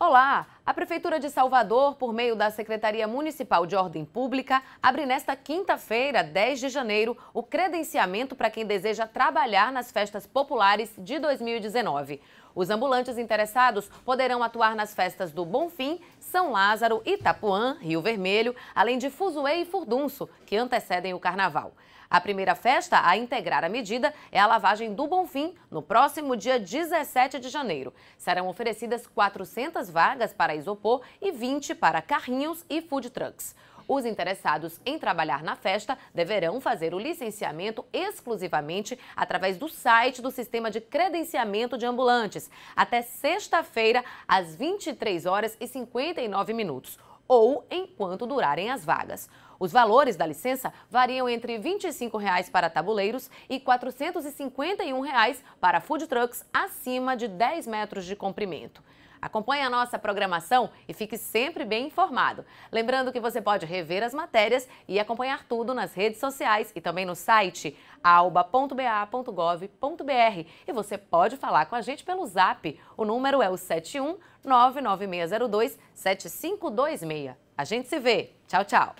Olá! A Prefeitura de Salvador, por meio da Secretaria Municipal de Ordem Pública, abre nesta quinta-feira, 10 de janeiro, o credenciamento para quem deseja trabalhar nas festas populares de 2019. Os ambulantes interessados poderão atuar nas festas do Bonfim, são Lázaro, Itapuã, Rio Vermelho, além de Fuzuê e Furdunço, que antecedem o carnaval. A primeira festa a integrar a medida é a lavagem do Bonfim, no próximo dia 17 de janeiro. Serão oferecidas 400 vagas para isopor e 20 para carrinhos e food trucks. Os interessados em trabalhar na festa deverão fazer o licenciamento exclusivamente através do site do Sistema de Credenciamento de Ambulantes, até sexta-feira, às 23 horas e 59 minutos, ou enquanto durarem as vagas. Os valores da licença variam entre R$ 25,00 para tabuleiros e R$ 451,00 para food trucks acima de 10 metros de comprimento. Acompanhe a nossa programação e fique sempre bem informado. Lembrando que você pode rever as matérias e acompanhar tudo nas redes sociais e também no site alba.ba.gov.br. E você pode falar com a gente pelo zap. O número é o 71 99602 7526. A gente se vê. Tchau, tchau.